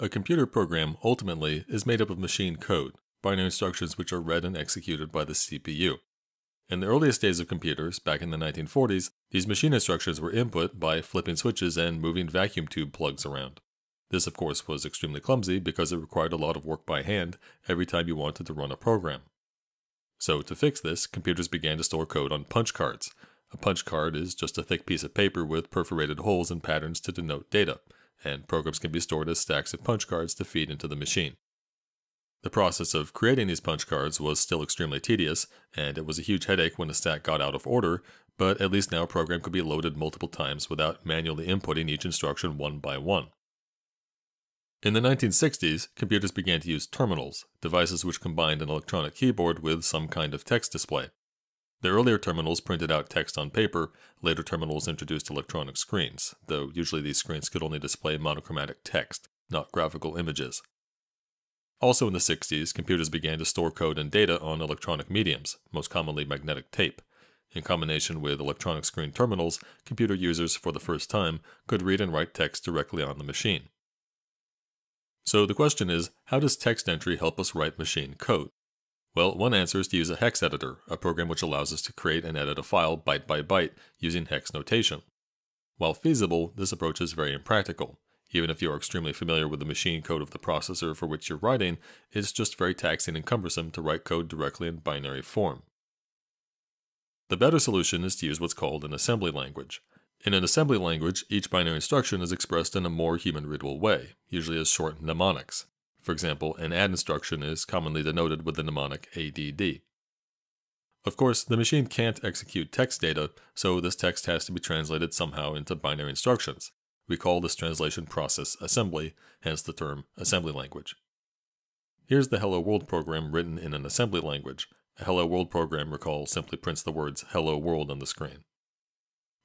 A computer program, ultimately, is made up of machine code, binary instructions which are read and executed by the CPU. In the earliest days of computers, back in the 1940s, these machine instructions were input by flipping switches and moving vacuum tube plugs around. This, of course, was extremely clumsy because it required a lot of work by hand every time you wanted to run a program. So, to fix this, computers began to store code on punch cards. A punch card is just a thick piece of paper with perforated holes and patterns to denote data and programs can be stored as stacks of punch cards to feed into the machine. The process of creating these punch cards was still extremely tedious, and it was a huge headache when a stack got out of order, but at least now a program could be loaded multiple times without manually inputting each instruction one by one. In the 1960s, computers began to use terminals, devices which combined an electronic keyboard with some kind of text display. The earlier terminals printed out text on paper, later terminals introduced electronic screens, though usually these screens could only display monochromatic text, not graphical images. Also in the 60s, computers began to store code and data on electronic mediums, most commonly magnetic tape. In combination with electronic screen terminals, computer users, for the first time, could read and write text directly on the machine. So the question is, how does text entry help us write machine code? Well, one answer is to use a hex editor, a program which allows us to create and edit a file byte by byte using hex notation. While feasible, this approach is very impractical. Even if you are extremely familiar with the machine code of the processor for which you're writing, it's just very taxing and cumbersome to write code directly in binary form. The better solution is to use what's called an assembly language. In an assembly language, each binary instruction is expressed in a more human readable way, usually as short mnemonics. For example, an add instruction is commonly denoted with the mnemonic ADD. Of course, the machine can't execute text data, so this text has to be translated somehow into binary instructions. We call this translation process assembly, hence the term assembly language. Here's the Hello World program written in an assembly language. A Hello World program, recall, simply prints the words Hello World on the screen.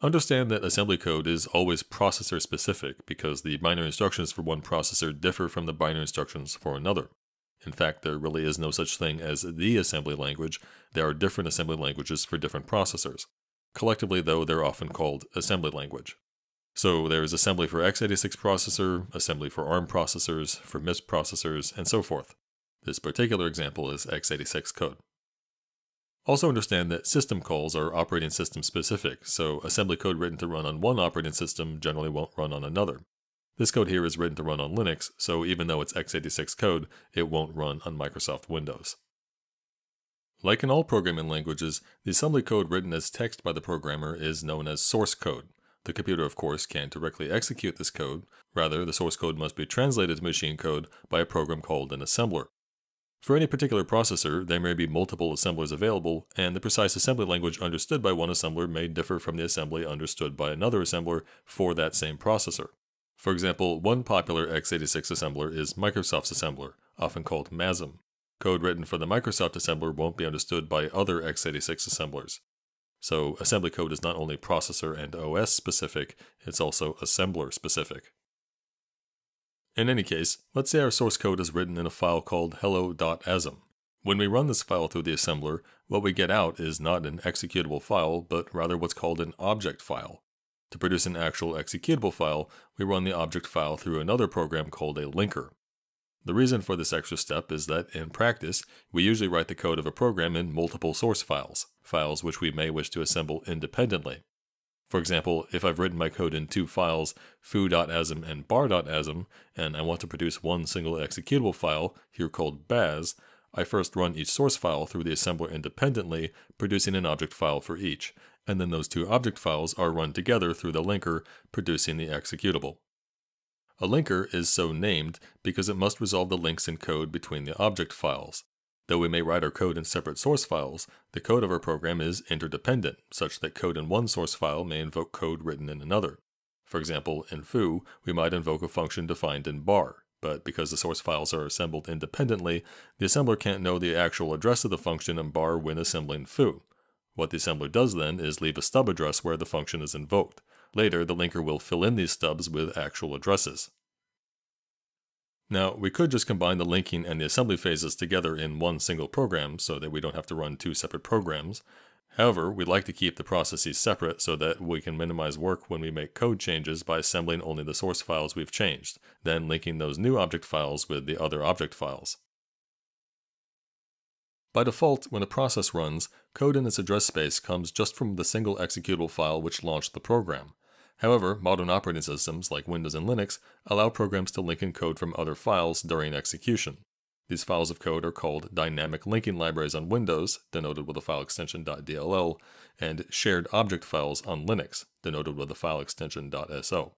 Understand that assembly code is always processor specific because the binary instructions for one processor differ from the binary instructions for another. In fact, there really is no such thing as the assembly language, there are different assembly languages for different processors. Collectively though, they're often called assembly language. So there is assembly for x86 processor, assembly for ARM processors, for MIPS processors, and so forth. This particular example is x86 code. Also understand that system calls are operating system specific, so assembly code written to run on one operating system generally won't run on another. This code here is written to run on Linux, so even though it's x86 code, it won't run on Microsoft Windows. Like in all programming languages, the assembly code written as text by the programmer is known as source code. The computer, of course, can't directly execute this code. Rather, the source code must be translated to machine code by a program called an assembler. For any particular processor, there may be multiple assemblers available, and the precise assembly language understood by one assembler may differ from the assembly understood by another assembler for that same processor. For example, one popular x86 assembler is Microsoft's assembler, often called MASM. Code written for the Microsoft assembler won't be understood by other x86 assemblers. So assembly code is not only processor and OS specific, it's also assembler specific. In any case, let's say our source code is written in a file called hello.asm. When we run this file through the assembler, what we get out is not an executable file, but rather what's called an object file. To produce an actual executable file, we run the object file through another program called a linker. The reason for this extra step is that, in practice, we usually write the code of a program in multiple source files, files which we may wish to assemble independently. For example, if I've written my code in two files, foo.asm and bar.asm, and I want to produce one single executable file, here called baz, I first run each source file through the assembler independently, producing an object file for each, and then those two object files are run together through the linker, producing the executable. A linker is so named because it must resolve the links in code between the object files. Though we may write our code in separate source files, the code of our program is interdependent, such that code in one source file may invoke code written in another. For example, in foo, we might invoke a function defined in bar, but because the source files are assembled independently, the assembler can't know the actual address of the function in bar when assembling foo. What the assembler does then is leave a stub address where the function is invoked. Later, the linker will fill in these stubs with actual addresses. Now, we could just combine the linking and the assembly phases together in one single program so that we don't have to run two separate programs. However, we like to keep the processes separate so that we can minimize work when we make code changes by assembling only the source files we've changed, then linking those new object files with the other object files. By default, when a process runs, code in its address space comes just from the single executable file which launched the program. However, modern operating systems like Windows and Linux allow programs to link in code from other files during execution. These files of code are called dynamic linking libraries on Windows, denoted with the file extension .dll, and shared object files on Linux, denoted with the file extension .so.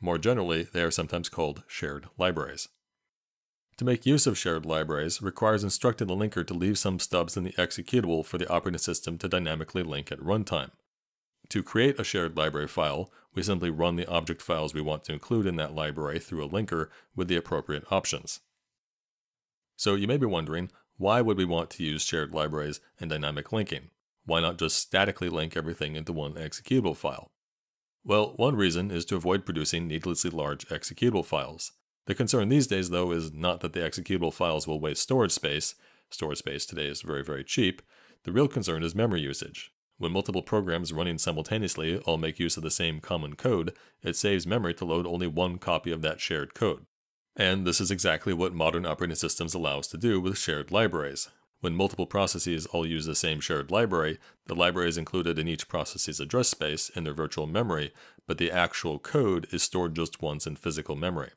More generally, they are sometimes called shared libraries. To make use of shared libraries requires instructing the linker to leave some stubs in the executable for the operating system to dynamically link at runtime. To create a shared library file, we simply run the object files we want to include in that library through a linker with the appropriate options. So you may be wondering, why would we want to use shared libraries and dynamic linking? Why not just statically link everything into one executable file? Well, one reason is to avoid producing needlessly large executable files. The concern these days, though, is not that the executable files will waste storage space, storage space today is very, very cheap, the real concern is memory usage. When multiple programs running simultaneously all make use of the same common code, it saves memory to load only one copy of that shared code. And this is exactly what modern operating systems allow us to do with shared libraries. When multiple processes all use the same shared library, the library is included in each process's address space in their virtual memory, but the actual code is stored just once in physical memory.